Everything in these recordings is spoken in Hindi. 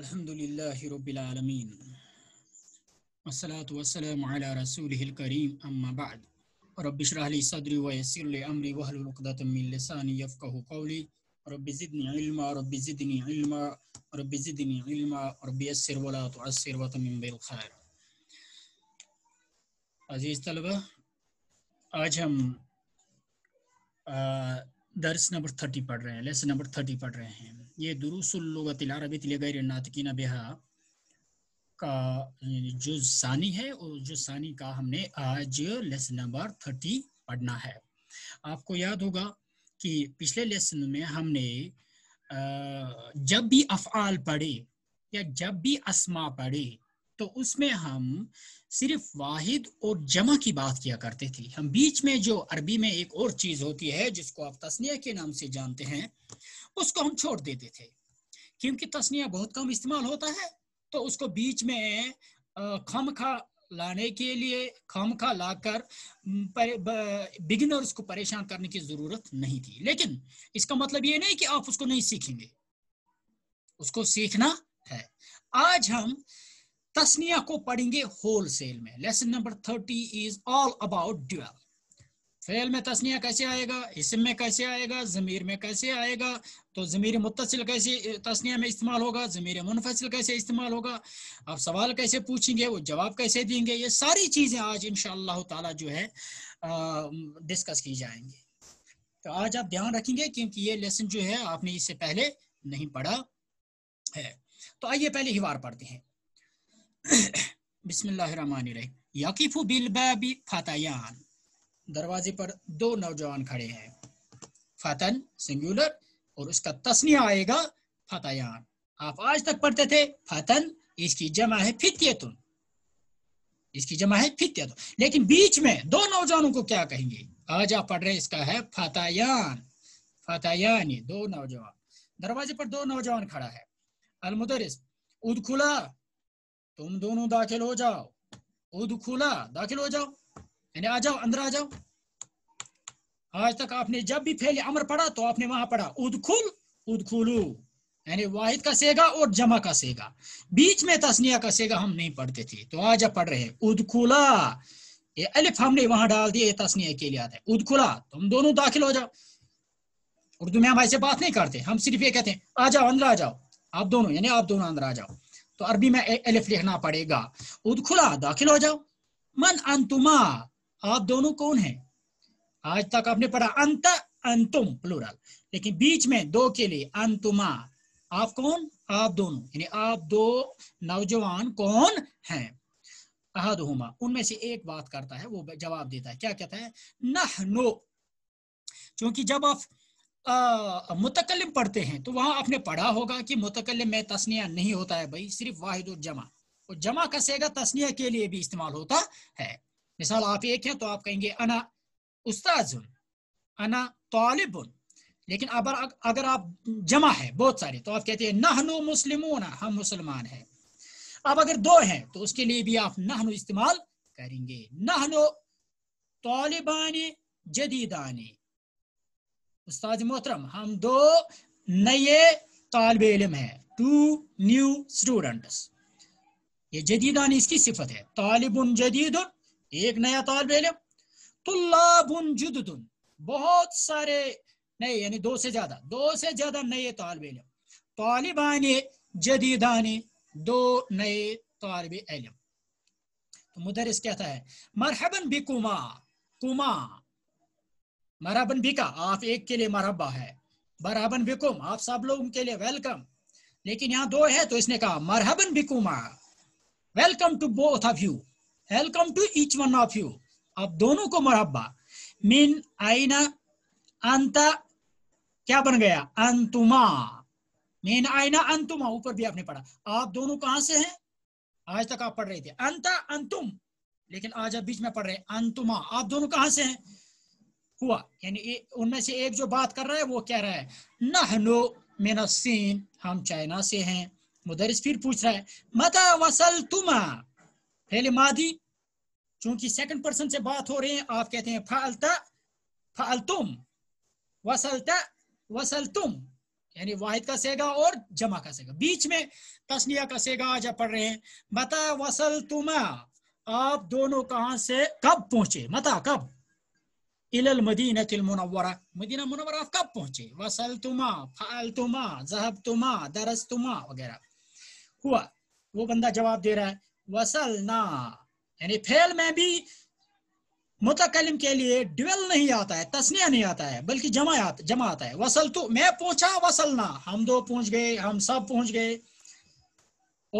الحمد لله رب العالمين والصلاة والسلام على رسوله الكريم أما بعد رب اشرح لي صدري ويسر لي أمري وهل عقدة من لساني يفقه قولي رب زدني علما رب زدني علما رب زدني علما رب يسر ولا تعسر وتمم بالخير عزيز طلبة आज हम दर्स नंबर थर्टी पढ़ रहे हैं लेसन नंबर थर्टी पढ़ रहे हैं ये दुरुसलगतिलारबितलगर नातकिन बेहा का जो सानी है और जो सानी का हमने आज लेसन नंबर थर्टी पढ़ना है आपको याद होगा कि पिछले लेसन में हमने जब भी अफ़ाल पढ़े या जब भी असमा पढ़े तो उसमें हम सिर्फ वाहिद और जमा की बात किया करते थे हम बीच में जो अरबी में एक और चीज़ होती है जिसको आप तस्निया के नाम से जानते हैं उसको हम छोड़ देते थे क्योंकि तस्निया बहुत कम इस्तेमाल होता है तो उसको बीच में खम खा लाने के लिए खम खा लाकर बिगिनर्स को परेशान करने की ज़रूरत नहीं थी लेकिन इसका मतलब ये नहीं कि आप उसको नहीं सीखेंगे उसको सीखना है आज हम तस्निया को पढ़ेंगे होलसेल में lesson number thirty is all about dual फेल में तस्निया कैसे आएगा इसम में कैसे आएगा ज़मीर में कैसे आएगा तो ज़मीर मुतसिल कैसे तस्निया में इस्तेमाल होगा ज़मीर मुनफसिल कैसे इस्तेमाल होगा आप सवाल कैसे पूछेंगे वो जवाब कैसे देंगे ये सारी चीज़ें आज इनशा ताला जो है डिस्कस की जाएंगी तो आज आप ध्यान रखेंगे क्योंकि ये लेसन जो है आपने इससे पहले नहीं पढ़ा है तो आइए पहले हिवार पढ़ते हैं बिस्मिल्लाहिर्रहमानिर्रहीम बिलबाबी फातयान दरवाजे पर दो नौजवान खड़े हैं फातन सिंगुलर और उसका तस्निया आएगा फातयान आप आज तक पढ़ते थे फातन इसकी जमा है फितियतुन इसकी जमा है फितियतुन लेकिन बीच में दो नौजवानों को क्या कहेंगे आज आप पढ़ रहे इसका है फातयान फातयानी दो नौजवान दरवाजे पर दो नौजवान खड़ा है अलमुदरिस उदखुला तुम दोनों दाखिल हो जाओ उद खुला दाखिल हो जाओ यानी आ जाओ अंदर आ जाओ आज तक आपने जब भी फैले अमर पढ़ा तो आपने वहां पढ़ा उद खुल उद खुलू यानी वाहिद का सेगा और जमा का सेगा बीच में तस्निया का सेगा हम नहीं पढ़ते थे तो आज आप पढ़ रहे हैं खुला ये अलिफ हमने वहां डाल दिया ये तस्निया के लिए आता है खुला तुम दोनों दाखिल हो जाओ उर्दू में हम ऐसे बात नहीं करते हम सिर्फ ये कहते हैं आ जाओ अंदर आ जाओ आप दोनों यानी आप दोनों अंदर आ जाओ तो अरबी में एलिफ लिखना पड़ेगा उदखुला दाखिल हो जाओ मन अंतुमा आप दोनों कौन हैं आज तक आपने पढ़ा अंत अंतुम प्लूरल लेकिन बीच में दो के लिए अंतुमा आप कौन आप दोनों यानी आप दो नौजवान कौन हैं अहद हुमा उनमें से एक बात करता है वो जवाब देता है क्या कहता है नहनो क्योंकि जब आप मुतकलम पढ़ते हैं तो वहां आपने पढ़ा होगा कि मुतकलम में तस्निया नहीं होता है भाई सिर्फ वाहिद और जमा और जमा का सेगा तस्निया के लिए भी इस्तेमाल होता है मिसाल आप एक हैं तो आप कहेंगे अना उस्ताज अना तालिबुन लेकिन अब अगर आप जमा है बहुत सारे तो आप कहते हैं नहनु मुस्लिम हम मुसलमान हैं अब अगर दो हैं तो उसके लिए भी आप नहनु इस्तेमाल करेंगे नहनो तालिबान जदीदानी उस्ताद मोहतरम हम दो नए तालब इलम हैं टू न्यू स्टूडेंट्स ये जदीदानी इसकी सिफत है तालिबन जदीद एक नया तालब इलम तुल्लाबन जुदन बहुत सारे नए यानी दो से ज़्यादा दो से ज़्यादा नए तालब इलम तालिबानी जदीदानी दो नए तालब इलम तो मुदरस कहता है मरहबन बिकुमा कुमा मराबन बिका आप एक के लिए मरबा है बराबन बिकुम आप सब लोग उनके लिए वेलकम लेकिन यहाँ दो है तो इसने कहा मरहबन बिकुमा welcome to both of you welcome to each one of you आप दोनों को मरहबा मीन आईना अंता क्या बन गया अंतुमा मीन आईना अंतुमा ऊपर भी आपने पढ़ा आप दोनों कहां से हैं आज तक आप पढ़ रहे थे अंता अंतुम लेकिन आज आप बीच में पढ़ रहे हैं अंतुमा आप दोनों कहां से हैं हुआ यानी उनमें से एक जो बात कर रहा है वो कह रहा है नहनो मिनसीन हम चाइना से हैं मुदरिस फिर पूछ रहा है मता वसल तुमा पहले मादी चूंकि सेकंड पर्सन से बात हो रही है आप कहते हैं फालता तुम वसलता वसल तुम यानी वाहिद का सेगा और जमा का सेगा बीच में तस्निया का सेगा आज आप पढ़ रहे हैं मता वसल तुमा आप दोनों कहां से कब पहुंचे मता कब इलल मदीना तिल मुनवरा मदीना मुनवरा आप कब पहुंचे वसल तुमा फाल तुमा जहब तुमा दरस तुमा वगैरह हुआ वो बंदा जवाब दे रहा है वसल ना यानी फेल में भी मुतकलम के लिए ड्यूल नहीं आता है तस्निया नहीं आता है बल्कि जमा आता जमा आता है वसल तो मैं पहुंचा वसल ना हम दो पहुंच गए हम सब पहुंच गए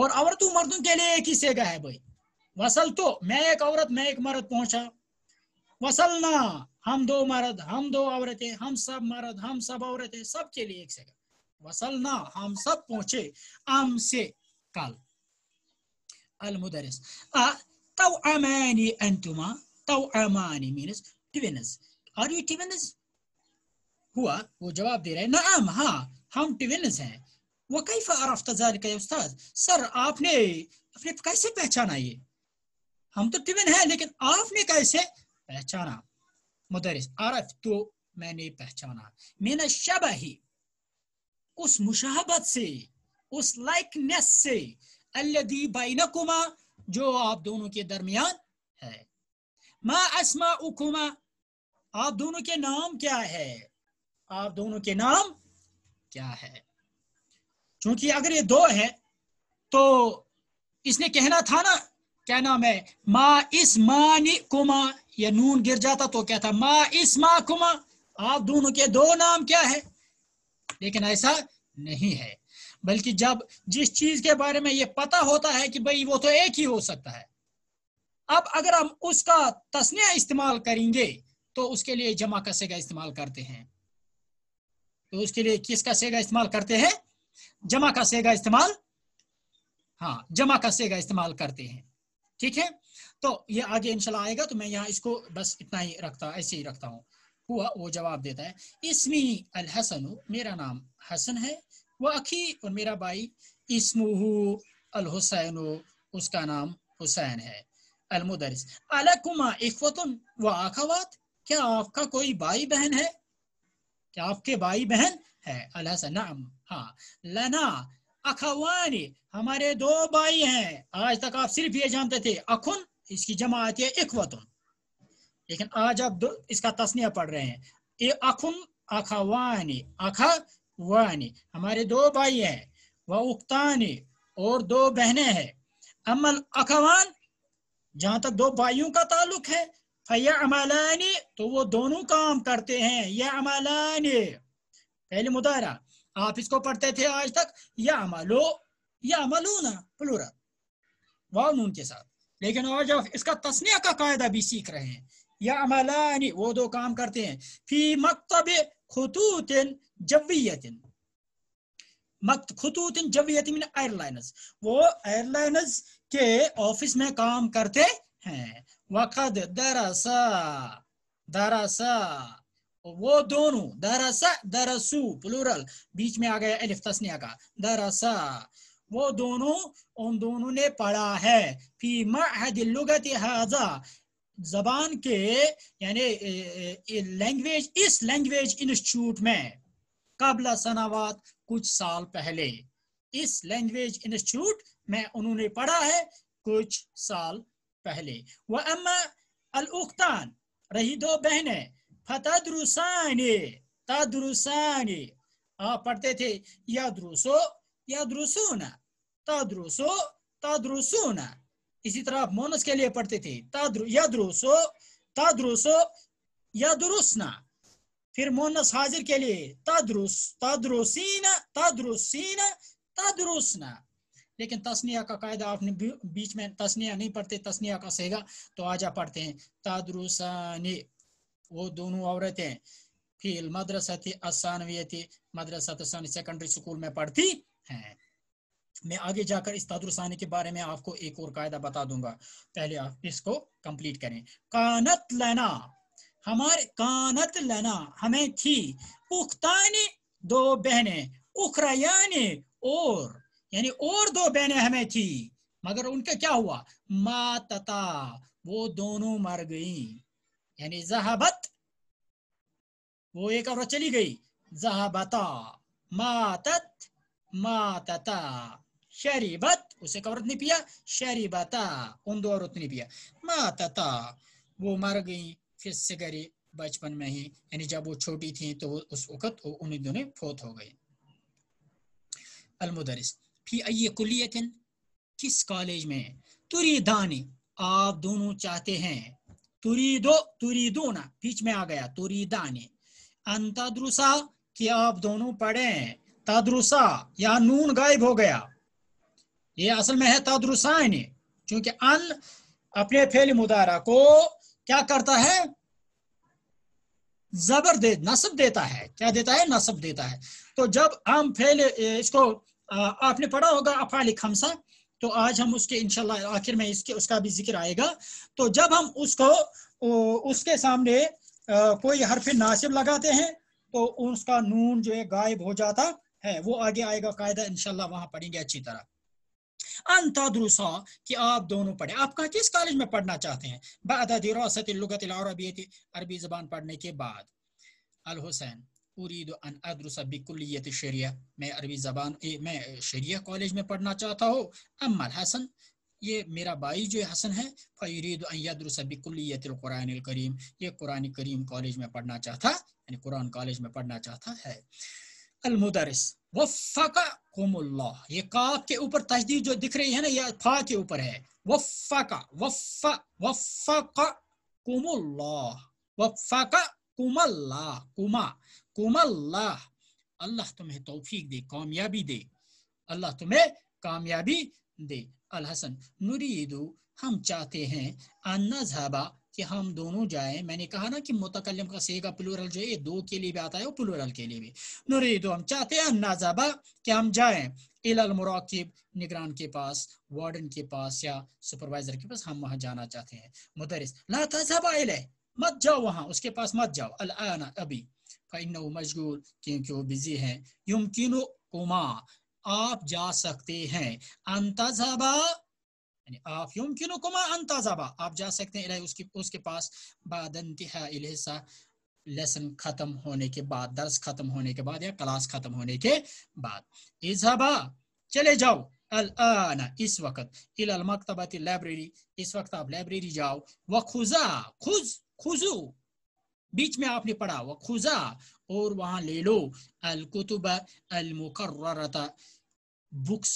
और औरतों मर्दों के लिए एक ही सेगा है भाई वसल तो मैं एक औरत मैं एक मर्द पहुंचा वसल ना हम दो मर्द हम दो औरतें हम सब मर्द हम सब औरतें सब के लिए एक जगह ना हम सब पहुंचे आम से कल अल मुदरिस काल अमानी अंतुमा أنتما अमानी means twins are you twins हुआ वो जवाब दे रहे ना आम हाँ हम ट्विन्स हैं वो कैफ अरफ्त ذلك या उस्ताद सर आपने आपने कैसे पहचाना ये हम तो ट्विन हैं लेकिन आपने कैसे पहचाना मुदरस आरफ तो मैंने पहचाना मीना शब ही उस मुशाहबत से उस लाइकनेस से अल्लदी बाइनकुमा जो आप दोनों के दरमियान है मा असमा उकुमा आप दोनों के नाम क्या है आप दोनों के नाम क्या है क्योंकि अगर ये दो है तो इसने कहना था ना क्या नाम है मा इस मानी कुमा ये नून गिर जाता तो क्या था मा मा कुमा आप दोनों के दो नाम क्या है लेकिन ऐसा नहीं है बल्कि जब जिस चीज के बारे में ये पता होता है कि भाई वो तो एक ही हो सकता है अब अगर हम उसका तस्निया इस्तेमाल करेंगे तो उसके लिए जमा का सेगा इस्तेमाल करते हैं तो उसके लिए किसका सेगा इस्तेमाल करते हैं जमा का सेगा इस्तेमाल हाँ जमा का सेगा इस्तेमाल करते हैं ठीक है तो ये आगे इंशाल्लाह आएगा तो मैं यहाँ इसको बस इतना ही रखता ऐसे ही रखता हूँ हुआ वो जवाब देता है इसमी अल हसन मेरा नाम हसन है वह अखी और मेरा भाई इसमू अल हुसैन उसका नाम हुसैन है अलमुदरस अलकुमा इखवतुन व आखावात क्या आपका कोई भाई बहन है क्या आपके भाई बहन है अलहसन नाम हाँ लना अखवानी हमारे दो भाई हैं आज तक आप सिर्फ ये जानते थे अखुन इसकी जमा आती है इकवतुन लेकिन आज आप इसका तस्निया पढ़ रहे हैं ए अखुन आखा वाहनी आखा वाहनी हमारे दो भाई हैं वह उक्तानी और दो बहने हैं अमल अखवान जहां तक दो भाइयों का ताल्लुक है फैया अमालानी तो वो दोनों काम करते हैं यह अमालानी पहले मुदारा आप इसको पढ़ते थे आज तक या अमलो या अमलूना प्लूरा वाव नून के साथ लेकिन और जब इसका तस्निया का कायदा भी सीख रहे हैं या अमलानी वो दो काम करते हैं फी मकतब खतूत जवियत मक्त खतूत जवियत मीन एयरलाइनस वो एयरलाइनस के ऑफिस में काम करते हैं वक़द दरसा दरसा वो दोनों दरअसा दरसू प्लूरल बीच में आ गया एलिफ तस्निया का दरअसा वो दोनों उन दोनों ने पढ़ा है फी महदुगत हाजा जबान के यानी लैंग्वेज इस लैंग्वेज इंस्टीट्यूट में कबला सनावात कुछ साल पहले इस लैंग्वेज इंस्टीट्यूट में उन्होंने पढ़ा है कुछ साल पहले वह अम्मा अलउख्तान रही दो बहने फतद्रुसानी तद्रुसानी आप पढ़ते थे यद्रुसो ना तद्रुसो तद्रुसून इसी तरह आप मोनस के लिए पढ़ते थे यद्रुसो तद्रुसो यदरुसना फिर मोनस हाजिर के लिए तद्रुस तद्रुसीन तद्रुसीन तद्रुसना लेकिन तस्निया का कायदा आपने बीच में तस्निया नहीं पढ़ते तस्निया का सहेगा तो आज आप पढ़ते हैं तद्रुसानी वो दोनों औरतें फिर मदरसा थी असानवीय थी मदरसा तो सेकेंडरी स्कूल में पढ़ती हैं मैं आगे जाकर इस तादुरसानी के बारे में आपको एक और कायदा बता दूंगा पहले आप इसको कंप्लीट करें कानत लेना हमारे कानत लेना हमें थी उख्तानी दो बहने उखरायानी और यानी और दो बहने हमें थी मगर उनका क्या हुआ मातता वो दोनों मर गई यानी जहाबत वो एक और चली गई जहाबता मातत मातता शरीबत उसे का औरत पिया शरीबता हाँ, उन दो औरत ने पिया माता वो मर गई फिर से गरी बचपन में ही यानी जब वो छोटी थी तो उस वक्त उन्हीं दोनों फोत हो गई अलमुदरिस फिर आइए कुलियत किस कॉलेज में तुरी दानी आप दोनों चाहते हैं तुरी तुरी दो दो ना बीच में आ गया दानी अंतरुसा कि आप दोनों पढ़े तद्रुसा या नून गायब हो गया ये असल में है तदरुसाइन क्योंकि अन अपने फेल मुदारा को क्या करता है जबर दे नसब देता है क्या देता है नसब देता है तो जब हम फेल इसको आपने पढ़ा होगा अफाल खमसा तो आज हम उसके इनशाला आखिर में इसके उसका भी जिक्र आएगा तो जब हम उसको उसके सामने कोई हरफ नासिब लगाते हैं तो उसका नून जो है गायब हो जाता है वो आगे आएगा कायदा इनशाला वहां पढ़ेंगे अच्छी तरह अन कि आप दोनों पढ़े आपका किस कॉलेज में पढ़ना चाहते हैं बाद अरबी अरबी ज़बान पढ़ने के बाद अल हुसैन उरीद अन अदरुसा बिकुलियत शरिया मैं अरबी ज़बान मैं शरिया कॉलेज में पढ़ना चाहता हूँ अमर हसन ये मेरा भाई जो हसन है फ़रीद बिकुल्लियतुरान करीम ये कुरान करीम कॉलेज में पढ़ना चाहता यानी कुरान कॉलेज में पढ़ना चाहता है अलमुदरस वफ़ा कुमुल्ला ये काफ के ऊपर तजदीद जो दिख रही है ना ये फा के ऊपर है वफ़ा वफ़ा वफ़ा कुमुल्ला वफ़ा कुमल्ला कुमा कुमल्ला अल्लाह तुम्हें तौफीक दे कामयाबी दे अल्लाह तुम्हें कामयाबी दे अल हसन नुरीदू हम चाहते हैं अनजहबा कि हम दोनों जाए मैंने कहा ना कि मुतकलम का सेगा प्लूरल जो है दो के लिए भी आता है और प्लूरल के लिए भी नुरी तो हम चाहते हैं नाजाबा कि हम जाए इलल निगरान के पास वार्डन के पास या सुपरवाइजर के पास हम वहां जाना चाहते हैं मुदरिस ला तजाबा मत जाओ वहां उसके पास मत जाओ अलाना अभी फ़ैन मशगूल क्योंकि वो बिजी है युमकिन उमा आप जा सकते हैं अंतजाबा युमकिनुकुमा अंताजाबा आप जा सकते हैं इलाही उसके उसके पास बादंतिहा लेसन खत्म होने के बाद दर्स खत्म होने के बाद या क्लास खत्म होने के बाद इजहबा चले जाओ अल आना इस वक्त इल मकतबत लाइब्रेरी इस वक्त आप लाइब्रेरी जाओ व खुजा खुज खुजू बीच में आपने पढ़ा व खुजा और वहां ले लो अल कुतुब अल मुकर्रता बुक्स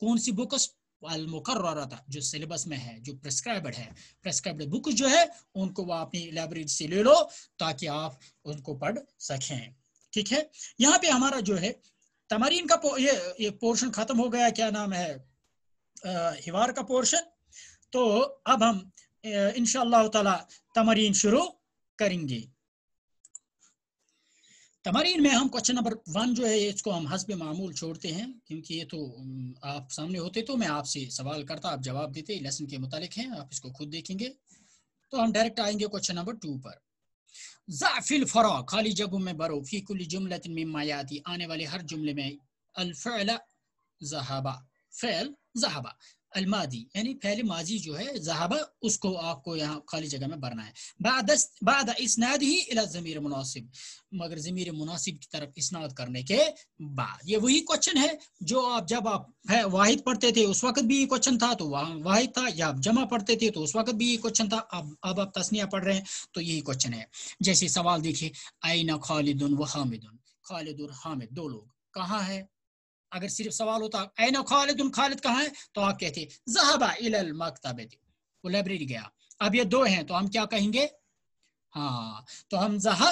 कौन सी बुक्स अलमुकर्रता जो सिलेबस में है जो प्रेस्क्राइब्ड है प्रेस्क्राइब्ड बुक जो है उनको वह अपनी लाइब्रेरी से ले लो ताकि आप उनको पढ़ सकें ठीक है यहाँ पे हमारा जो है तमारीन का ये ये पोर्शन खत्म हो गया क्या नाम है आ, हिवार का पोर्शन तो अब हम इनशा तमरीन शुरू करेंगे तमारीन में हम क्वेश्चन नंबर वन जो है इसको हम हसब मामूल छोड़ते हैं क्योंकि ये तो आप सामने होते तो मैं आपसे सवाल करता आप जवाब देते लेसन के मुतालिक हैं आप इसको खुद देखेंगे तो हम डायरेक्ट आएंगे क्वेश्चन नंबर टू पर जाफिल फरा खाली जगह में बरो फी कुल में मायाती आने वाले हर जुमले में अलफ़ला जहाबा फेल जहाबा अलमादी यानी पहले माजी जो है जहाबा उसको आपको यहाँ खाली जगह में भरना है बाद इसनाद ही इला ज़मीर मुनासिब मगर ज़मीर मुनासिब की तरफ इसनाद करने के बाद ये वही क्वेश्चन है जो आप जब आप वाहिद पढ़ते थे उस वक्त भी ये क्वेश्चन था तो वहाँ वाहिद था या आप जमा पढ़ते थे तो उस वक्त भी ये क्वेश्चन था अब अब आप तस्निया पढ़ रहे हैं तो यही क्वेश्चन है जैसे सवाल देखिए आई न खालिदुन व हामिदुन खालिद और हामिद दो लोग कहाँ है अगर सिर्फ सवाल होता ऐन खालिद उन खालिद कहाँ है तो आप कहते जहबा इल मकतब वो लाइब्रेरी गया अब ये दो हैं तो हम क्या कहेंगे हाँ तो हम जहा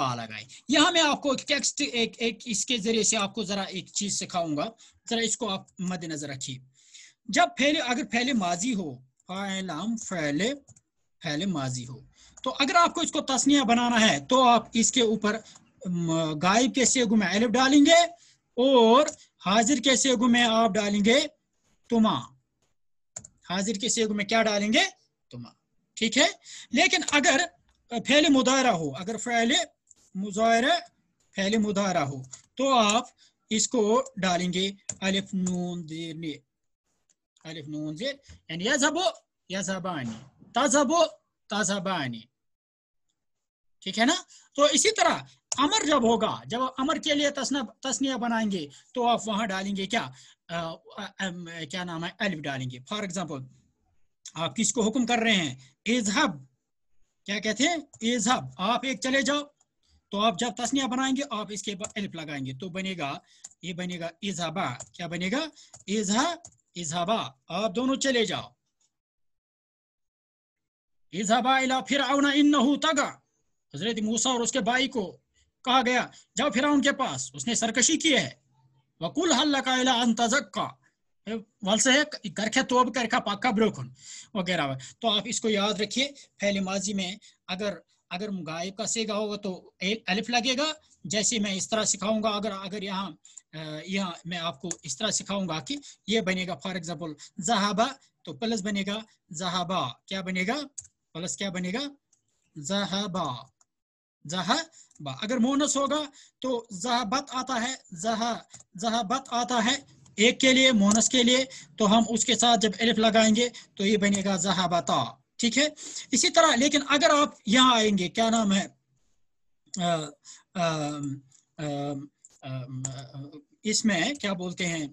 बा लगाए यहाँ मैं आपको एक टेक्स्ट एक एक इसके जरिए से आपको जरा एक चीज सिखाऊंगा जरा इसको आप मद्देनजर रखिए जब फैले अगर फैले माजी हो फाइलाम फैले फैले माजी हो तो अगर आपको इसको तस्निया बनाना है तो आप इसके ऊपर गायब के से गुम एलिफ डालेंगे और हाजिर के सेगु में आप डालेंगे तुमा हाजिर के सेगु में क्या डालेंगे तुमा ठीक है लेकिन अगर फैल मुदारा हो अगर फैल मुजायरा फैल मुदारा हो तो आप इसको डालेंगे अलिफ नून जीरने अलिफ नून जीर यानी या जबानी ताजबो ताजबानी ठीक है ना तो इसी तरह अमर जब होगा जब अमर के लिए तस्ना तस्निया बनाएंगे तो आप वहां डालेंगे क्या आ, आ, आ, क्या नाम है अलिफ डालेंगे फॉर एग्जाम्पल आप किसको हुक्म कर रहे हैं एजहब क्या कहते हैं एजहब आप एक चले जाओ तो आप जब तस्निया बनाएंगे आप इसके बाद अलिफ लगाएंगे तो बनेगा ये बनेगा इजहबा क्या बनेगा इजहा इजहबा आप दोनों चले जाओ इजहबा इला फिर आउना इन तगा हजरत मूसा और उसके भाई को कहा गया जाओ फिर उनके पास उसने सरकशी की है वकुल हल्ला अंतजक्का वल से कर के तोब कर का पाका ब्रोखन वगैरह तो आप इसको याद रखिए पहले माजी में अगर अगर गायब का सेगा होगा तो अलिफ लगेगा जैसे मैं इस तरह सिखाऊंगा अगर अगर यहाँ यहाँ मैं आपको इस तरह सिखाऊंगा कि ये बनेगा फॉर एग्जांपल जहाबा तो प्लस बनेगा जहाबा क्या बनेगा प्लस क्या बनेगा जहाबा जहा अगर मोनस होगा तो जहाबत आता है जहा जहबत आता है एक के लिए मोनस के लिए तो हम उसके साथ जब एलिफ लगाएंगे तो ये बनेगा जहाबता ठीक है इसी तरह लेकिन अगर आप यहाँ आएंगे क्या नाम है इसमें क्या बोलते हैं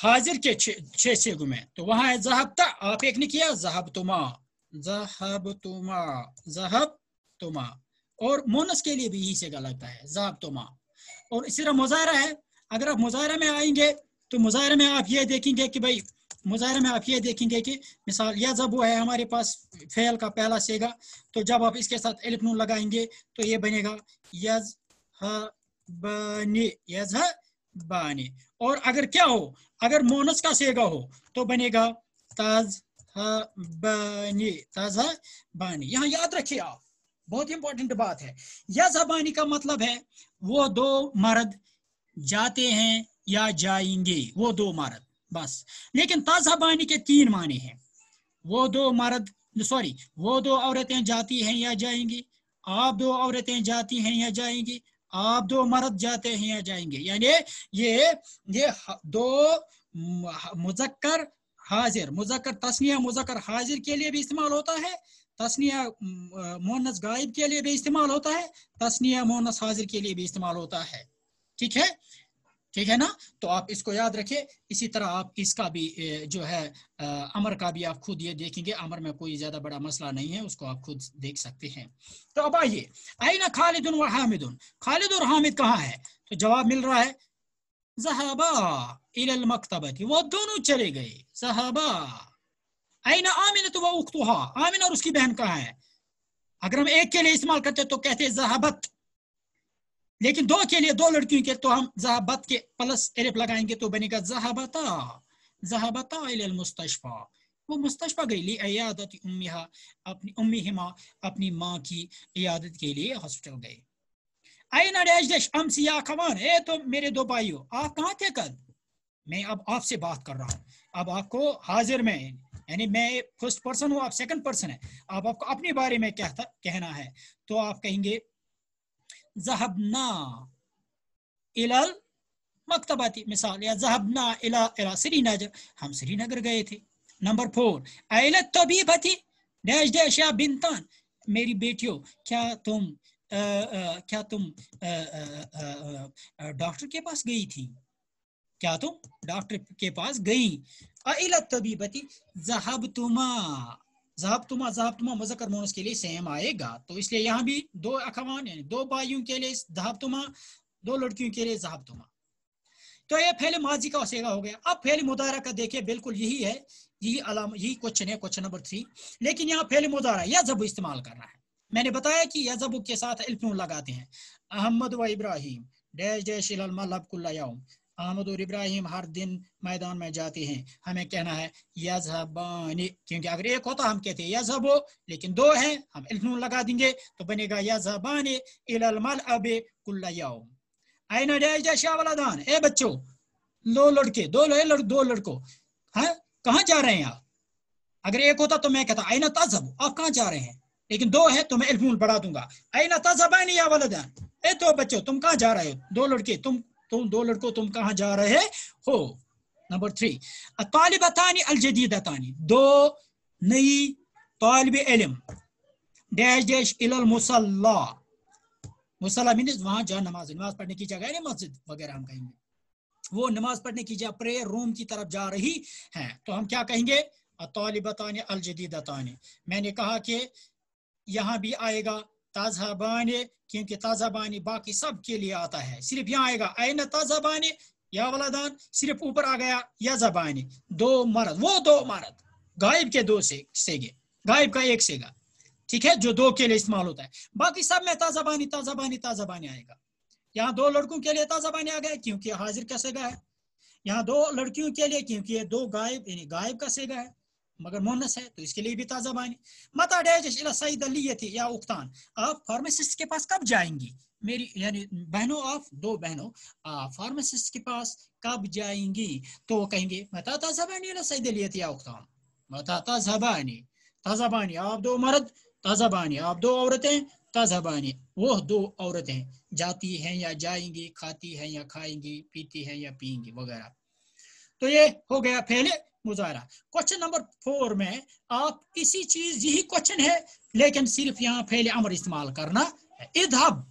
हाजिर के छे छे गुमे तो वहां है जहाबता आप एक ने किया जहाबतुमा जहब तुमा जहब तुमा और मोनस के लिए भी यही से लगता है जहब तुमा और इसी तरह मुजाहरा है अगर आप मुजाहरा में आएंगे तो मुजाहरे में आप ये देखेंगे कि भाई मुजाहरे में आप ये देखेंगे कि मिसाल यह जब वो है हमारे पास फेल का पहला सेगा तो जब आप इसके साथ एलिफ नून लगाएंगे तो ये बनेगा यज बने यज बानी और अगर क्या हो अगर मोनस का सेगा हो तो बनेगा ताज बनी ताजा बानी यहाँ याद रखिए आप बहुत इंपॉर्टेंट बात है या जबानी का मतलब है वो दो मर्द जाते हैं या जाएंगे वो दो मर्द बस लेकिन ताजा बानी के तीन माने हैं वो दो मर्द सॉरी वो दो औरतें जाती हैं या जाएंगी आप दो औरतें जाती हैं या जाएंगी आप दो मर्द जाते हैं या जाएंगे यानी ये ये दो मुजक्कर हाजिर मुजक्र तस्निया मुजक्र हाजिर के लिए भी इस्तेमाल होता है तस्निया मोनस गायब के लिए भी इस्तेमाल होता है तस्निया मोनस हाजिर के लिए भी इस्तेमाल होता है ठीक है ठीक है ना तो आप इसको याद रखें इसी तरह आप इसका भी जो है अमर का भी आप खुद ये देखेंगे अमर में कोई ज्यादा बड़ा मसला नहीं है उसको आप खुद देख सकते हैं तो अब आइए आई ना खालिद और हामिद खालिद और हामिद कहाँ है तो जवाब मिल रहा है जहाबा इलल मकतबती वो दोनों चले गए सहाबा आईना आमिन तो वह उख्तुहा आमिन और उसकी बहन कहा है अगर हम एक के लिए इस्तेमाल करते तो कहते जहाबत लेकिन दो के लिए दो लड़कियों के तो हम जहाबत के प्लस एरप लगाएंगे तो बनेगा जहाबता जहाबता मुस्तफ़ा वो मुस्तफ़ा गई ली अयादत उम्मीहा अपनी उम्मी हिमा अपनी माँ की इयादत के लिए हॉस्पिटल गए आई ना डैश डैश अम सिया खबान ए तो मेरे दो भाइयों आप कहाँ थे कल मैं अब आपसे बात कर रहा हूँ अब आपको हाजिर में यानी मैं फर्स्ट पर्सन हूँ आप सेकंड पर्सन है अब आपको अपने बारे में क्या था कहना है तो आप कहेंगे जहबना इलाल मकतबाती मिसाल या जहबना इला इला श्रीनगर हम श्रीनगर गए थे नंबर फोर अलत तबीबती डैश डैश या बिनतान मेरी बेटियों क्या तुम आ, आ, क्या तुम डॉक्टर के पास गई थी क्या तुम डॉक्टर के पास गई अला तबीबती जहाब तुमा जहाब तुमा जहाब तुमा मजकर मोनस के लिए सेम आएगा तो इसलिए यहाँ भी दो अखवान यानी दो भाइयों के लिए जहाब तुमा दो लड़कियों के लिए जहाब तुमा तो ये पहले माजी का सेगा हो गया अब पहले मुदारा का देखिए बिल्कुल यही है यही अलाम यही क्वेश्चन है क्वेश्चन नंबर थ्री लेकिन यहाँ पहले मुदारा या जब इस्तेमाल करना है मैंने बताया कि यह जब के साथ इल्फ लगाते हैं अहमद व इब्राहिम डैश डैश मलब कुल्लाउम आमद और इब्राहिम हर दिन मैदान में जाते हैं हमें कहना है यजहबानी क्योंकि अगर एक होता तो हम कहते हैं यजहबो लेकिन दो हैं हम इल्फनून लगा देंगे तो बनेगा यजहबानी इलमल अब कुल्लाउम ए बच्चो दो लड़के दो लड़, दो लड़को हाँ कहाँ जा रहे हैं आप अगर एक होता तो मैं कहता आईना तजहब आप कहाँ जा रहे हैं लेकिन दो है तो मैं इल्मून बढ़ा दूंगा आईना तजहबानी या वलदान ए तो बच्चो तुम कहाँ जा रहे हो दो लड़के तुम तुम दो लड़कों तुम कहा जा रहे हो नंबर थ्री तालिबतानी अलजदीदतानी दो नई तालब इलम डैश डैश मुसल्ला मुसल्ला मीन वहां जहां नमाज नमाज पढ़ने की जगह है मस्जिद वगैरह हम कहेंगे वो नमाज पढ़ने की जगह प्रेयर रूम की तरफ जा रही है तो हम क्या कहेंगे अलजदीद अलजदीदतानी मैंने कहा कि यहाँ भी आएगा ताजा क्योंकि ताजा बानी बाकी सब के लिए आता है सिर्फ यहाँ आएगा आयन ताजा बानी या दान सिर्फ ऊपर आ गया या जबानी दो मरद वो दो मरद गायब के दो से, सेगे गायब का एक सेगा ठीक है जो दो के लिए इस्तेमाल होता है बाकी सब में ताजा बानी ताजा बानी ताजा बानी आएगा यहाँ दो लड़कों के लिए ताजा बानी आ गया क्योंकि हाजिर का सेगा है यहाँ दो लड़कियों के लिए क्योंकि ये दो गायब यानी गायब का सेगा है मगर मोनस है तो इसके लिए भी ताज़ा बानी मता डैजश सईदलियती या उक्तान आप फार्मासिस्ट के पास कब जाएंगी मेरी यानी बहनों आप दो बहनों फार्मासिस्ट के पास कब जाएंगी तो वो कहेंगे मता ताज़ाबानी थी या उक्तान मता ताज़ा बानी आप दो मर्द ताज़ाबानी आप दो औरतें बानी वो दो औरतें जाती हैं या जाएंगी खाती हैं या खाएंगी पीती हैं या पीएंगी वगैरह तो ये हो गया पहले मुजाहरा क्वेश्चन नंबर फोर में आप इसी चीज यही क्वेश्चन है लेकिन सिर्फ यहाँ फेले अमर इस्तेमाल करना है इधब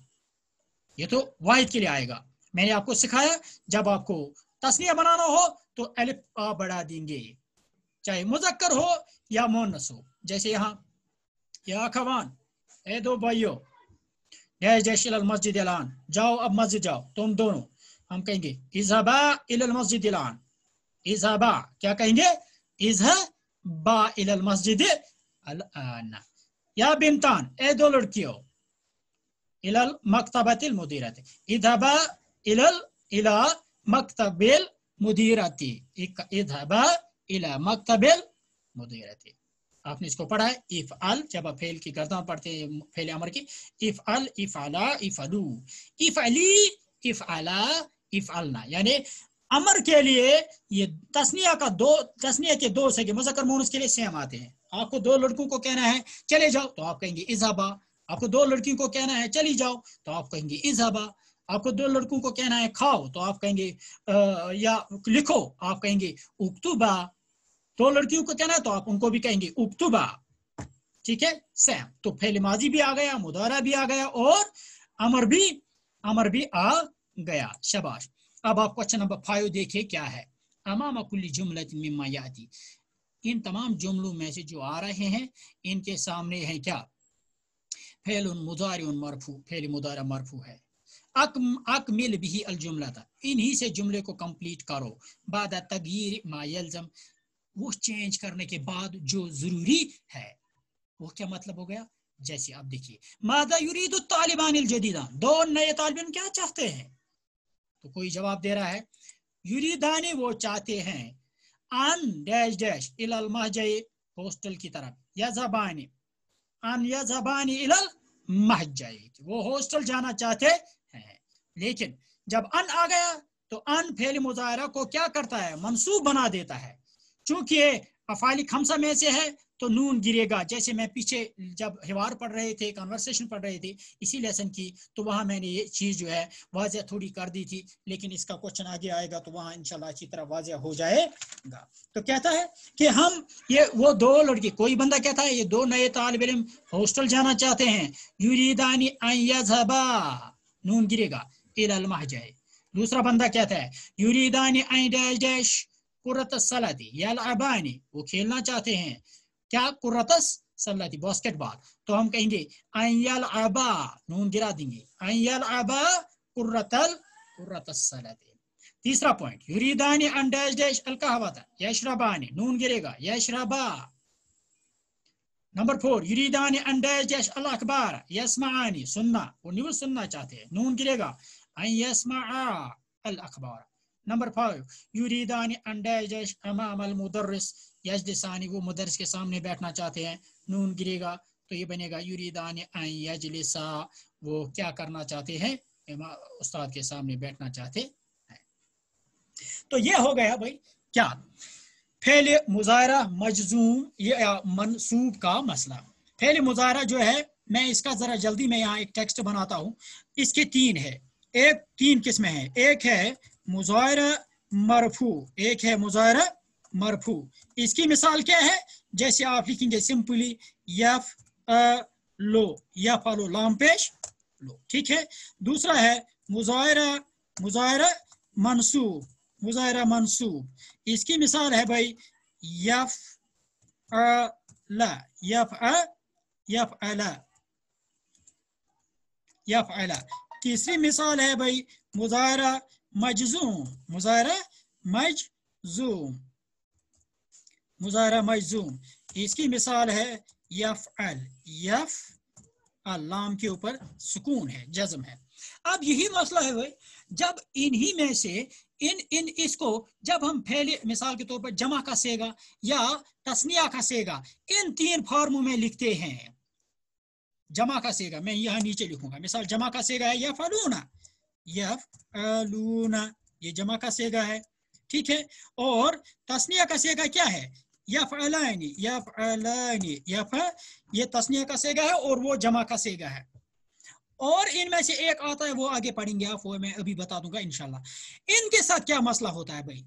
ये तो वाहिद के लिए आएगा मैंने आपको सिखाया जब आपको तस्निया बनाना हो तो एलिफ आप बढ़ा देंगे चाहे मुजक्कर हो या मोनस हो जैसे यहाँ या खवान ए दो भाइयो जय जय शिल मस्जिद ऐलान जाओ अब मस्जिद जाओ तुम दोनों हम कहेंगे इजहबा इल मस्जिद ऐलान इजहबा क्या कहेंगे इजहबा इल मस्जिद या बिनतान ए दो लड़कियों इलल मकतबिल मुदीरत इधबा इलल इला मकतबिल मुदीरती इधबा इला मकतबिल मुदीरती आपने इसको पढ़ा है इफ अल जब आप फेल की गर्दन पढ़ते हैं फेल अमर की इफ अल इफ अला इफ अलू इफ अली इफ अला इफ अलना यानी अमर के लिए ये तस्निया का दो तस्निया के दो सगे मुजक्र मोनस के लिए सेम आते हैं आपको दो लड़कों को कहना है चले जाओ तो आप कहेंगे इजाबा आपको दो लड़कियों को कहना है चली जाओ तो आप कहेंगे इजाबा आपको दो लड़कों को कहना है खाओ तो आप कहेंगे आ, या लिखो आप कहेंगे उक्तुबा दो लड़कियों को कहना है तो आप उनको भी कहेंगे उक्तुबा ठीक है सैम तो फेल माजी भी आ गया मुदारा भी आ गया और अमर भी अमर भी आ गया शबाश अब आप क्वेश्चन नंबर फाइव देखिए क्या है अमाम कुल्ली जुमलत मिम्मा याती इन तमाम जुमलों में से जो आ रहे हैं इनके सामने है क्या फेल उन मुदार उन मरफू फेल मुदार मरफू है अकमिल भी अलजुमला था इन्हीं से जुमले को कंप्लीट करो बाद तगीर मायलजम वो चेंज करने के बाद जो जरूरी है वो क्या मतलब हो गया जैसे आप देखिए मादा युरीद तालिबान जदीदा दो नए तालिबान क्या चाहते हैं तो कोई जवाब दे रहा है यूरिदानी वो चाहते हैं अन डैश डैश इलल महजे हॉस्टल की तरफ या जबानी अन या जबानी इलल महजे वो हॉस्टल जाना चाहते हैं लेकिन जब अन आ गया तो अन फेल मुजाहरा को क्या करता है मनसूब बना देता है चूंकि अफालिक हमसा में से है तो नून गिरेगा जैसे मैं पीछे जब हिवार पढ़ रहे थे कॉन्वर्सेशन पढ़ रहे थे इसी लेसन की तो वहाँ मैंने ये चीज़ जो है वाजह थोड़ी कर दी थी लेकिन इसका क्वेश्चन आगे आएगा तो वहाँ इंशाल्लाह अच्छी तरह वाजह हो जाएगा तो कहता है कि हम ये वो दो लड़के कोई बंदा कहता है ये दो नए तालब इम हॉस्टल जाना चाहते हैं यूरीदानी नून गिरेगा इल जाए दूसरा बंदा कहता है यूरीदानी कुरत वो खेलना चाहते हैं क्या कुरतस सल्ला थी बास्केटबॉल तो हम कहेंगे अयल आबा नून गिरा देंगे अयल आबा कुरतल कुरतस सलाते तीसरा पॉइंट युरीदानी अंडैश डैश अलकाहवाता यशराबानी नून गिरेगा यशराबा नंबर फोर युरीदानी अंडैश डैश अल अखबार यसमानी सुनना वो न्यूज सुनना चाहते हैं नून गिरेगा अन अल अखबार नंबर फाइव यूरीदानी अंडाजश अमाम मुदर्रस यजलिसानी वो मुदरस के सामने बैठना चाहते हैं नून गिरेगा तो ये बनेगा यूरीदानी यजलिसा वो क्या करना चाहते हैं उस्ताद के सामने बैठना चाहते हैं तो ये हो गया भाई क्या फैले मुजाहरा मजजूम ये मनसूब का मसला फैल मुजाहरा जो है मैं इसका ज़रा जल्दी मैं यहाँ एक टेक्स्ट बनाता हूँ इसके तीन है एक तीन किस्में हैं एक है मुजाहरा मरफू एक है मुजाहरा मरफू इसकी मिसाल क्या है जैसे आप लिखेंगे सिंपली यफ अ लो यफ अलो लाम पेश लो ठीक है दूसरा है मुजाहरा मुजाहरा मनसूब मुजाहरा मनसूब इसकी मिसाल है भाई यफ ला यफ अ यफ अला यफ अला तीसरी मिसाल है भाई मुजाहरा मजजूम मुजाहरा मजजूम मुजाहरा मजजूम इसकी मिसाल है यफ अल यफ लाम के ऊपर सुकून है जज्म है अब यही मसला है जब इन्हीं में से इन इन इसको जब हम फैले मिसाल के तौर पर जमा का सेगा या तस्निया का सेगा इन तीन फॉर्मों में लिखते हैं जमा का सेगा मैं यहाँ नीचे लिखूंगा मिसाल जमा का सेगा है या फलूना यफअलूना ये जमा का सेगा है ठीक है और तस्निया का सेगा क्या है यफअलानी यफअलानी यफ ये तस्निया का सेगा है और वो जमा का सेगा है और इनमें से एक आता है वो आगे पढ़ेंगे आप वो मैं अभी बता दूंगा इनशाला इनके साथ क्या मसला होता है भाई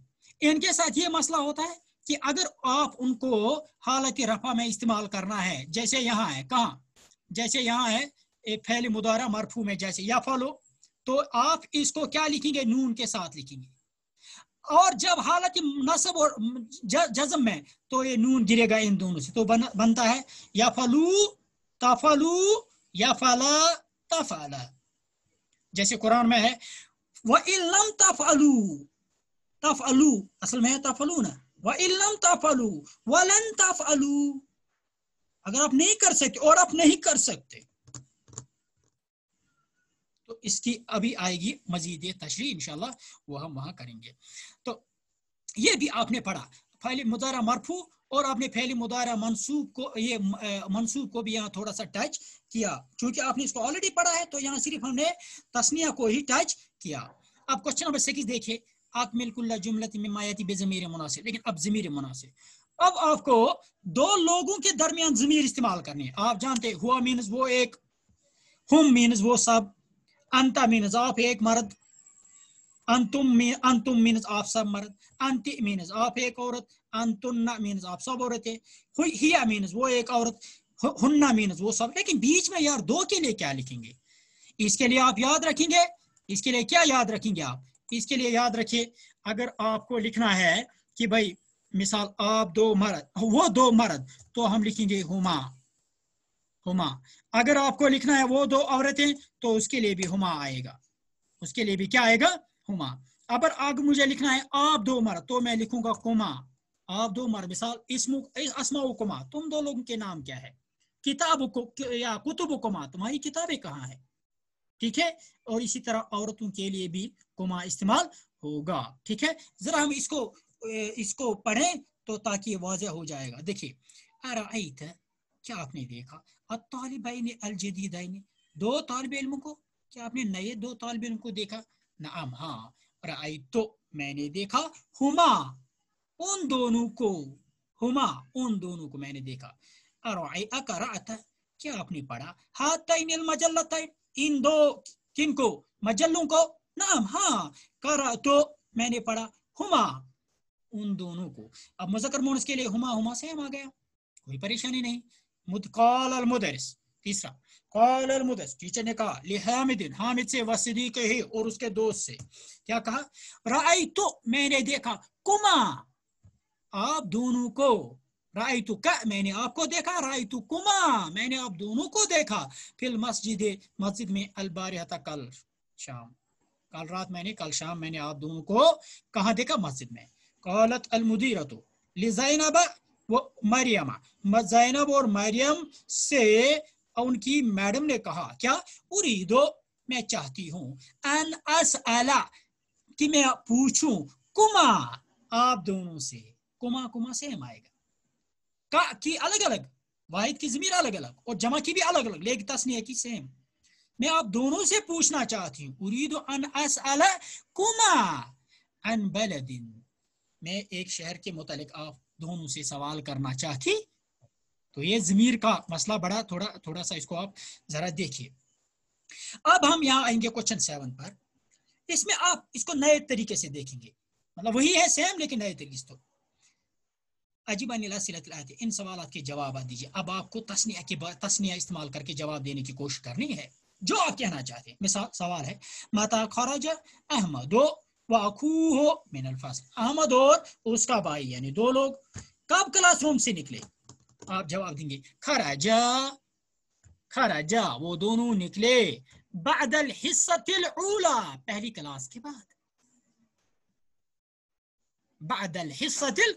इनके साथ ये मसला होता है कि अगर आप उनको हालत रफा में इस्तेमाल करना है जैसे यहाँ है कहा जैसे यहाँ है फैली मुदारा मरफू में जैसे या फॉलो तो आप इसको क्या लिखेंगे नून के साथ लिखेंगे और जब हालत नसब और जज्म में तो ये नून गिरेगा इन दोनों से तो बन, बनता है या फलू तफलू या फला तफला जैसे कुरान में है व इलम तफलू अलू असल में है तफलू ना व इलम अलू वलन अलू अगर आप नहीं कर सकते और आप नहीं कर सकते तो इसकी अभी आएगी मजीद तशरी इनशाला वो हम वहाँ करेंगे तो ये भी आपने पढ़ा फैल मुदारा मरफू और आपने फैल मुदारा मनसूब को ये मनसूब को भी यहाँ थोड़ा सा टच किया क्योंकि आपने इसको ऑलरेडी पढ़ा है तो यहाँ सिर्फ हमने तस्निया को ही टच किया अब क्वेश्चन नंबर सिक्स देखिए आप मिलकुल्ला जुमलत में मायाती बेजमीर मुनासिब लेकिन अब जमीर मुनासिब अब आपको दो लोगों के दरमियान जमीर इस्तेमाल करनी है आप जानते हुआ मीन्स वो एक हम मीनस वो सब Anta means आप एक मर्द अंतुम मीन अंतुम मीन्स आप सब मर्द अंति मीन्स आप एक औरत अंतुन्ना मीन्स आप सब औरतें हिया वो एक औरत हुन्ना मीन्स वो सब लेकिन बीच में यार दो के लिए क्या लिखेंगे इसके लिए आप याद रखेंगे इसके लिए क्या याद रखेंगे आप इसके लिए याद रखिए अगर आपको लिखना है कि भाई मिसाल आप दो मर्द वो दो मर्द तो हम लिखेंगे हुमा हुमा अगर आपको लिखना है वो दो औरतें तो उसके लिए भी हुमा आएगा उसके लिए भी क्या आएगा हुमा अगर आग मुझे लिखना है आप दो मर तो मैं लिखूंगा कुमा आप दो मर मिसाल इसमु कुमा तुम दो लोगों के नाम क्या है किताब या कुतुब कुमा तुम्हारी किताबें कहाँ है ठीक है और इसी तरह औरतों के लिए भी कुमा इस्तेमाल होगा ठीक है जरा हम इसको इसको पढ़ें तो ताकि वाजह हो जाएगा देखिए अरा क्या आपने देखा अतलबाइन अलजदीदाइन दो तालब इलमों को क्या आपने नए दो तालब इलम को देखा नाम हाँ राय तो मैंने देखा हुमा उन दोनों को हुमा उन दोनों को मैंने देखा अर अराता क्या आपने पढ़ा हाथ मजल इन दो किन को मजलों को नाम हाँ कर तो मैंने पढ़ा हुमा उन दोनों को अब मुजक्र मोनस के लिए हुमा हुमा से हम आ गया कोई परेशानी नहीं मुद अल मुदरस तीसरा कॉल अल मुदरस टीचर ने कहा ले हामिद से वसदी के और उसके दोस्त से क्या कहा राय तो मैंने देखा कुमा आप दोनों को राय तो क्या मैंने आपको देखा राय तो कुमा मैंने आप दोनों को देखा फिर मस्जिद मस्जिद में अलबार कल शाम कल रात मैंने कल शाम मैंने आप दोनों को कहा देखा मस्जिद में कौलत अलमुदीरतो लिजाइनबा वो मरियमा जैनब और मरियम से उनकी मैडम ने कहा क्या उरी दो मैं चाहती हूँ एन अस अला कि मैं पूछू कुमा आप दोनों से कुमा कुमा से हम आएगा का की अलग अलग वाहिद की जमीर अलग अलग और जमा की भी अलग अलग लेकिन तस्निया की सेम मैं आप दोनों से पूछना चाहती हूँ उरी दो अन अस अला कुमा अन बलदिन मैं एक शहर के मुतालिक आप दोनों से सवाल करना चाहती तो ये जमीर का मसला बड़ा थोड़ा थोड़ा सा इसको आप जरा देखिए अब हम यहाँ आएंगे क्वेश्चन सेवन पर इसमें आप इसको नए तरीके से देखेंगे मतलब वही है सेम लेकिन नए तरीके से तो अजीबा इन सवाल के जवाब दीजिए अब आपको तस्निया के तस्निया इस्तेमाल करके जवाब देने की कोशिश करनी है जो आप कहना चाहते हैं मिसाल सवाल है माता खराजा अहमदो वो मिन फसल अहमद और उसका भाई यानी दो लोग कब क्लासरूम से निकले आप जवाब देंगे खराजा खराजा वो दोनों निकले बादल हिस्सा पहली क्लास के बाद बादल हिस्सतिल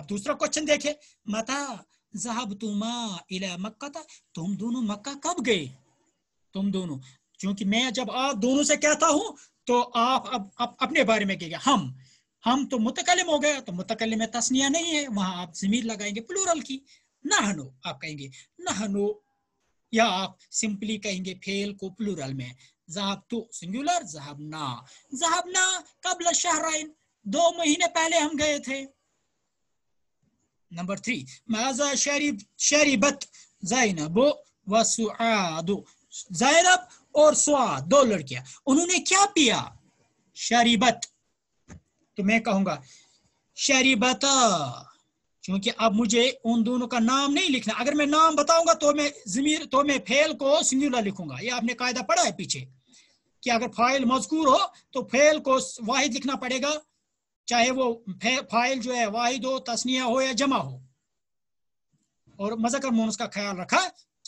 अब दूसरा क्वेश्चन देखे मता जहाब तुमा इला मक्का था तुम दोनों मक्का कब गए तुम दोनों क्योंकि मैं जब आप दोनों से कहता हूं तो आप अब अप, अपने बारे में कहेगा हम हम तो मुतकलम हो गया तो मुतकलम में तस्निया नहीं है वहां आप जमीर लगाएंगे प्लूरल की नहनो आप कहेंगे नहनो या आप सिंपली कहेंगे फेल को प्लूरल में जहाब तो सिंगुलर जहाब ना जहाब ना कब शहराइन दो महीने पहले हम गए थे नंबर थ्री माजा शरीब शरीबत जैनबो वसुआ सुआद जैनब और सुआ दो लड़कियां उन्होंने क्या पिया शरीबत तो मैं कहूंगा शरीबत क्योंकि अब मुझे उन दोनों का नाम नहीं लिखना अगर मैं नाम बताऊंगा तो मैं जमीर तो मैं फेल को सिंगुलर लिखूंगा ये आपने कायदा पढ़ा है पीछे कि अगर फाइल मजकूर हो तो फेल को वाहिद लिखना पड़ेगा चाहे वो फाइल जो है वाहिद हो तस्निया हो या जमा हो और मजकर मोनस का ख्याल रखा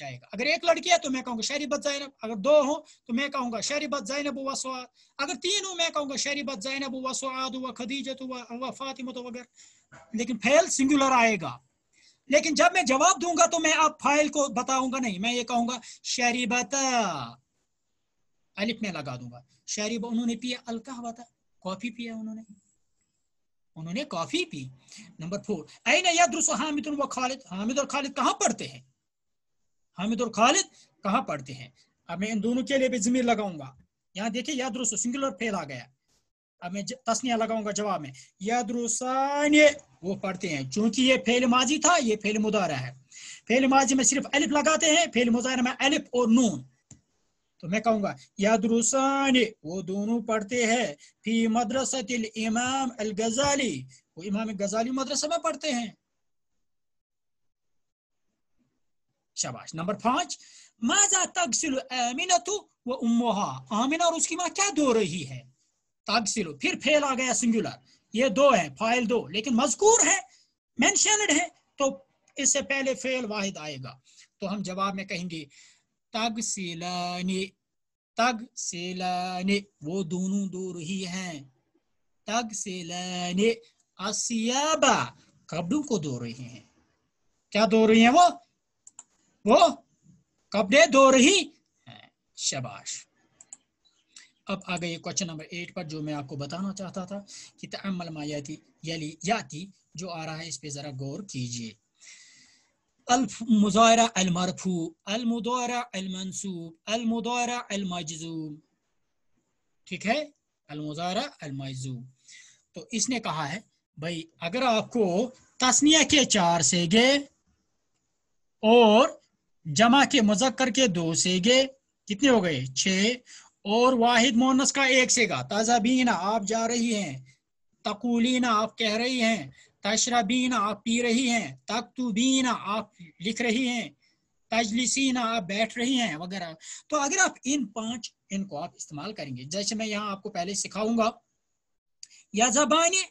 जाएगा अगर एक लड़की है तो मैं कहूँगा बद जैनब अगर दो हो तो मैं कहूँगा बद जैनब व सुद अगर तीन हो मैं कहूँगा बद जैनब व सुद व खदीजत व फातिमत वगैरह लेकिन फैल सिंगुलर आएगा लेकिन जब मैं जवाब दूंगा तो मैं आप फाइल को बताऊंगा नहीं मैं ये कहूंगा शरीबत अलिफ में लगा दूंगा शरीब उन्होंने पिया अलका कॉफी पिया उन्होंने उन्होंने कॉफी पी नंबर फोर अन यद्रुस हामिद व खालिद हामिद और खालिद कहाँ पढ़ते हैं हामिद और खालिद कहाँ पढ़ते हैं अब मैं इन दोनों के लिए भी जमीर लगाऊंगा यहाँ देखिये याद दुरुस्त सिंगुलर फेल आ गया अब मैं तस्निया लगाऊंगा जवाब में यदरुसान वो पढ़ते हैं क्योंकि ये फेल माजी था ये फेल मुदारा है फेल माजी में सिर्फ अलिफ लगाते हैं फेल मुदारा में अलिफ और नून तो मैं कहूंगा यदरुसान वो दोनों पढ़ते हैं फी मदरसत इमाम अल गजाली वो इमाम गजाली मदरसा में पढ़ते हैं शाबाश नंबर पांच माजा तगसिल अमीनतु व उम्मोहा आमिना और उसकी माँ क्या धो रही है तगसिल फिर फेल आ गया सिंगुलर ये दो है फाइल दो लेकिन मजकूर है मैंशनड है तो इससे पहले फेल वाहिद आएगा तो हम जवाब में कहेंगे तग सिलानी तग सिलानी वो दोनों दो रही हैं तग सिलानी असियाबा कपड़ों को दो रही हैं क्या दो रही हैं वो वो कपड़े धो रही है शबाश अब आ गई क्वेश्चन नंबर एट पर जो मैं आपको बताना चाहता था कि तमल मायाती यली याती जो आ रहा है इस पे ज़रा गौर कीजिए मुजारा अलमरफू अलमुदारा अलमनसूब अलमुदारा अलमजूब ठीक है अलमुजारा अलमजूब तो इसने कहा है भाई अगर आपको तस्निया के चार से गे और जमा के मुजक्कर के दो सेगे कितने हो गए छ और वाहिद मोनस का एक सेगा तजाबीना आप जा रही हैं तकुलीना आप कह रही हैं तशराबीना आप पी रही हैं तकतुबीना आप लिख रही हैं तजलिसना आप बैठ रही हैं वगैरह तो अगर आप इन पांच इनको आप इस्तेमाल करेंगे जैसे मैं यहाँ आपको पहले सिखाऊंगा या जबानी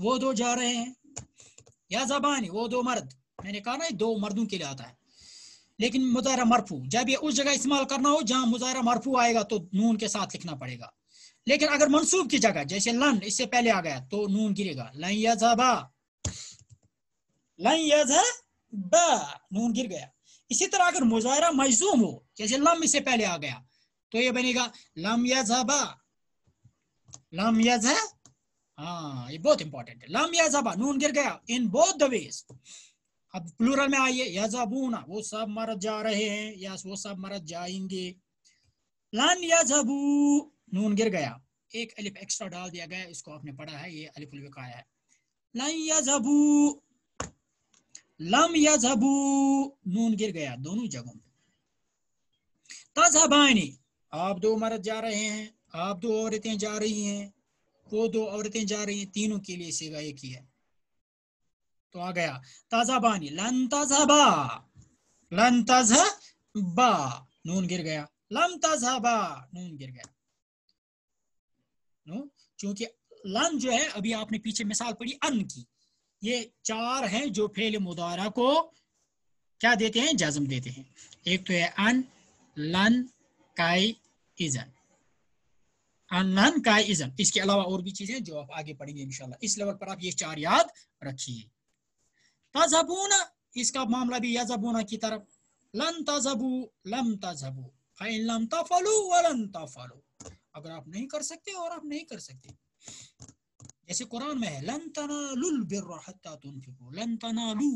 वो दो जा रहे हैं या जबानी वो दो मर्द मैंने कहा ना दो मर्दों के लिए आता है लेकिन मुजाहरा मरफू जब ये उस जगह इस्तेमाल करना हो जहाँ मुजाहरा मरफू आएगा तो नून के साथ लिखना पड़ेगा लेकिन अगर मनसूब की जगह जैसे लन इससे पहले आ गया तो नून गिरेगा लन यजबा लन यजबा नून गिर गया इसी तरह अगर मुजाहरा मजूम हो जैसे लम इससे पहले आ गया तो ये बनेगा लम यजबा लम यज हाँ ये बहुत इंपॉर्टेंट है लम यजबा नून गिर गया इन बोथ द वेज अब प्लूरल में आइए यजबूना वो सब मर जा रहे हैं या वो सब मर जाएंगे लन यजबू नून गिर गया एक अलिफ एक्स्ट्रा डाल दिया गया इसको आपने पढ़ा है ये अलिफ उल्फ है लन यजबू लम यजबू नून गिर गया दोनों जगहों में तजहबानी आप दो मर्द जा रहे हैं आप दो औरतें जा रही हैं वो दो औरतें जा रही हैं तीनों के लिए सेवा एक ही है तो आ गया तजबानी लन तजहबा लन तजहबा नून गिर गया लम तजहबा नून गिर गया नून चूंकि लन जो है अभी आपने पीछे मिसाल पड़ी अन की ये चार हैं जो फेल मुदारा को क्या देते हैं जज्म देते हैं एक तो है अन लन काई इजन अनन का इजन इसके अलावा और भी चीजें जो आप आगे पढ़ेंगे इंशाल्लाह इस लेवल पर आप ये चार याद रखिए तजबूना इसका मामला भी यजबूना की तरफ लन तजबू लम तजबू फाइन लम तफलू वलन तफलू अगर आप नहीं कर सकते और आप नहीं कर सकते जैसे कुरान में है लन तनालुल बिर्र हत्ता तुनफिकू लन तनालू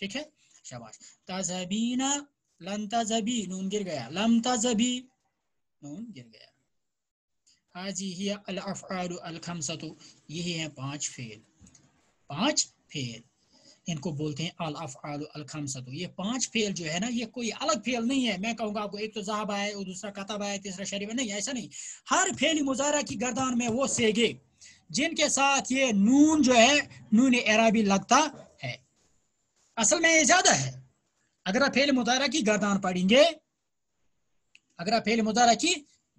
ठीक है शाबाश तजबीना लन तजबी नून गिर गया लम तजबी नून गिर गया हाजी ही अलफ़ालखमसत यही हैं पांच फेल पांच फेल इनको बोलते हैं अलखमसतु ये पांच फेल जो है ना ये कोई अलग फेल नहीं है मैं कहूँगा आपको एक तो जहाब आए और दूसरा कताब आए तीसरा शरीफ नहीं ऐसा नहीं हर फेल मुजारा की गर्दान में वो सेगे जिनके साथ ये नून जो है नून एराबी लगता है असल में ये ज्यादा है अगर आप फेल मुजारा की गर्दान पढ़ेंगे अगर आप फेल मुजारा की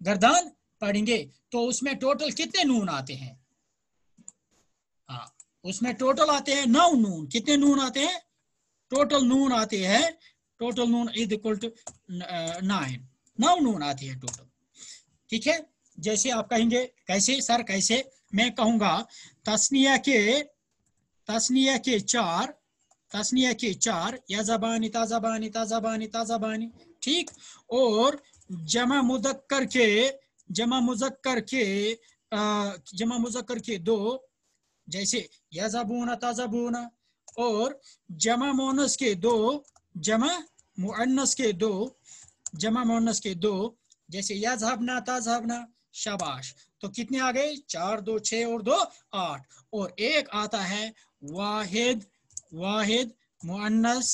गर्दान पढ़ेंगे तो उसमें टोटल कितने नून आते हैं हाँ उसमें टोटल आते हैं नौ नून कितने नून आते हैं टोटल नून आते हैं टोटल नून इज इक्वल टू नाइन नौ नून आते हैं टोटल ठीक है जैसे आप कहेंगे कैसे सर कैसे मैं कहूंगा तस्निया के तस्निया के चार तस्निया के चार या जबानी ताजाबानी ताजाबानी ताजाबानी ठीक और जमा मुदक्कर के जमा मुजक्कर के जमा मुजक्कर के दो जैसे यजबून तजबून और जमा मोनस के दो जमा मुअन्नस के दो जमा मोनस के दो जैसे यजहबना तजहबना शाबाश तो कितने आ गए चार दो छ और दो आठ और एक आता है वाहिद वाहिद मुअन्नस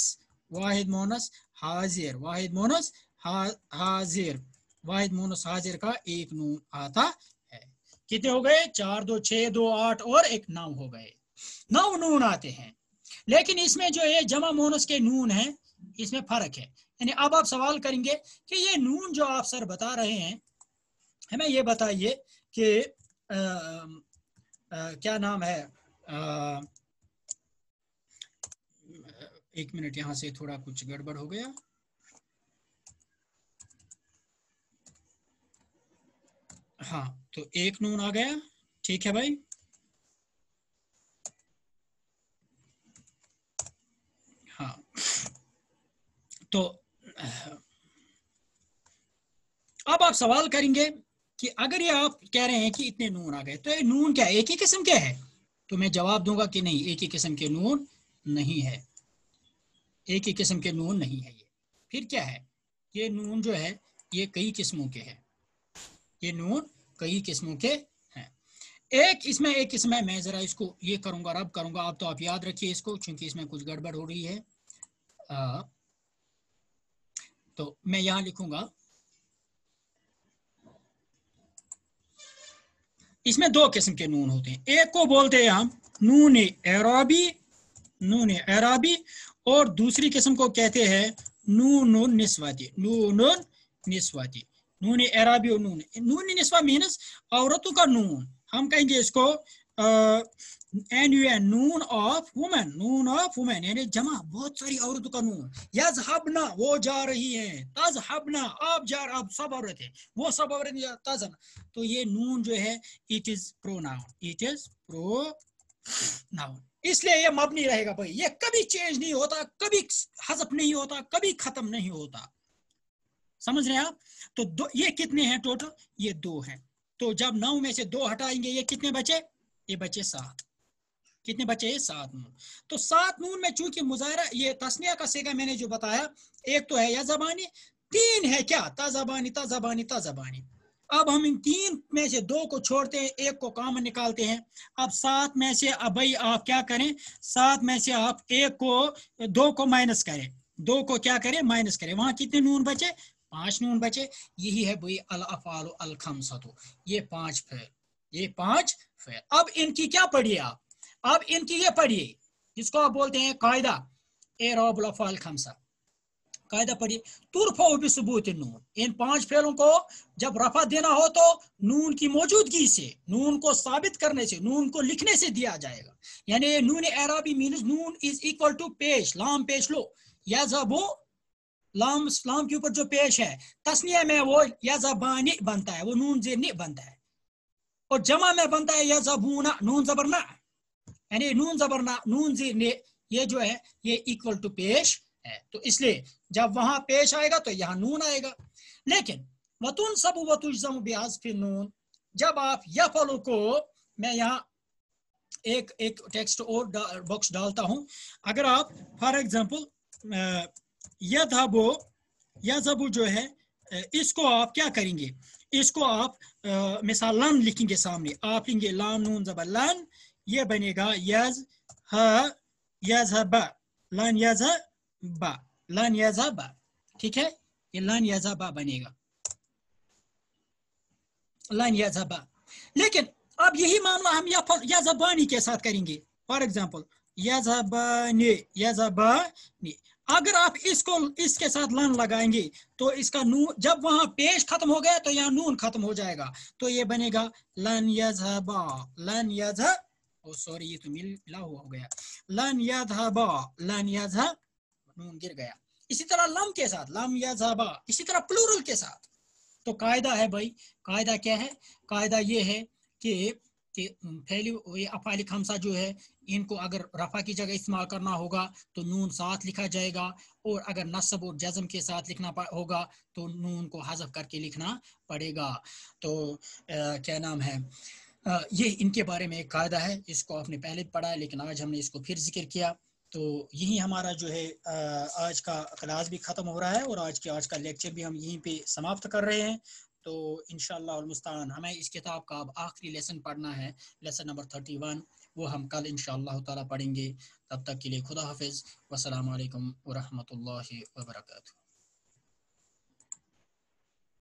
वाहिद मोनस हाजिर वाहिद मोनस हा, हाजिर वाहिद हाजिर का एक नून आता है कितने हो गए चार दो छह दो आठ और एक नौ हो गए नौ नून आते हैं लेकिन इसमें जो ये जमा मोनस के नून है इसमें फर्क है यानी अब आप सवाल करेंगे कि ये नून जो आप सर बता रहे हैं हमें ये बताइए कि क्या नाम है आ, एक मिनट यहाँ से थोड़ा कुछ गड़बड़ हो गया हाँ तो एक नून आ गया ठीक है भाई हाँ तो अब आप सवाल करेंगे कि अगर ये आप कह रहे हैं कि इतने नून आ गए तो ये नून क्या एक ही किस्म के है तो मैं जवाब दूंगा कि नहीं एक ही किस्म के नून नहीं है एक ही किस्म के नून नहीं है ये फिर क्या है ये नून जो है ये कई किस्मों के हैं ये नून कई किस्मों के हैं एक इसमें एक किस्म है मैं ज़रा इसको ये करूंगा रब करूंगा आप तो आप याद रखिए इसको क्योंकि इसमें कुछ गड़बड़ हो रही है आ, तो मैं यहां लिखूंगा इसमें दो किस्म के नून होते हैं एक को बोलते हैं हम नून एराबी नून एराबी और दूसरी किस्म को कहते हैं नून निस्वाती नून निस्वाती नून एराबी और नून नून नस्वा मीनस औरतों का नून हम कहेंगे इसको एन यू एन नून ऑफ वुमेन नून ऑफ वुमेन यानी जमा बहुत सारी औरतों का नून यज हबना वो जा रही है तज हबना आप जा रहे आप सब औरत है वो सब औरत तज तो ये नून जो है it is pronoun it is pronoun इसलिए ये मबनी रहेगा भाई ये कभी चेंज नहीं होता कभी हजफ नहीं होता कभी खत्म नहीं होता समझ रहे हैं आप तो दो ये कितने हैं टोटल ये दो हैं तो जब नौ में से दो हटाएंगे ये कितने बचे ये बचे सात कितने बचे ये सात नून तो सात नून में चूंकि मुजाहरा ये तस्निया का सेगा मैंने जो बताया एक तो है या जबानी तीन है क्या ता जबानी ता जबानी ता जबानी अब हम इन तीन में से दो को छोड़ते हैं एक को कॉमन निकालते हैं अब सात में से अब भाई आप क्या करें सात में से आप एक को दो को माइनस करें दो को क्या करें माइनस करें वहां कितने नून बचे पांच नून बचे यही है भाई अल अफाल अल खमसतु ये पांच फेल ये पांच फेल अब इनकी क्या पढ़िए आप अब इनकी ये पढ़िए जिसको आप बोलते हैं कायदा ए रोबल अफाल खमसा कायदा पढ़िए तुरफो भी सबूत नून इन पांच फेलों को जब रफा देना हो तो नून की मौजूदगी से नून को साबित करने से नून को लिखने से दिया जाएगा यानी नून एराबी मीनस नून इज इक्वल टू पेश लाम पेश लो या जब वो लाम लाम के ऊपर जो पेश है तस्निया में वो यजबानी बनता है वो नून जेनी बनता है और जमा में बनता है यजबूना नून जबरना यानी नून जबरना नून जी ने ये जो है ये इक्वल टू पेश है तो इसलिए जब वहां पेश आएगा तो यहाँ नून आएगा लेकिन वतुन सब वतुजम ब्याज फिर नून जब आप फलो को मैं यहाँ एक एक टेक्स्ट और डा, बॉक्स डालता हूं अगर आप फॉर एग्जाम्पल यदो यदो जो है इसको आप क्या करेंगे इसको आप आ, मिसाल लाम लिखेंगे सामने आप लिखेंगे लाम नून जब लान ये बनेगा यज ह यज लान यज लान यज ठीक है ये लान यज बनेगा लान यज लेकिन अब यही मामला हम या के साथ करेंगे फॉर एग्जाम्पल यजबानी यजबानी अगर आप इसको इसके साथ लन लगाएंगे तो इसका नू जब वहां पेश खत्म हो गया तो यहाँ नून खत्म हो जाएगा तो ये बनेगा लन यजहबा लन यज ओ सॉरी ये तो मिला हुआ हो गया लन यजहबा लन यज नून गिर गया इसी तरह लम के साथ लम यजहबा इसी तरह प्लूरल के साथ तो कायदा है भाई कायदा क्या है कायदा ये है कि कि फैली ये अफालिक हमसा जो है इनको अगर रफ़ा की जगह इस्तेमाल करना होगा तो नून साथ लिखा जाएगा और अगर नस्ब और जज्म के साथ लिखना होगा तो नून को हजफ करके लिखना पड़ेगा तो आ, क्या नाम है आ, ये इनके बारे में एक कायदा है इसको आपने पहले पढ़ा है लेकिन आज हमने इसको फिर जिक्र किया तो यही हमारा जो है आज का क्लास भी ख़त्म हो रहा है और आज के आज का लेक्चर भी हम यहीं पे समाप्त कर रहे हैं तो इन मुस्तान हमें इस किताब का अब आखिरी लेसन पढ़ना है लेसन नंबर थर्टी वन वो हम कल इन पढ़ेंगे तब तक के लिए खुदा हाफिज़ वालकम वरहमल वर्का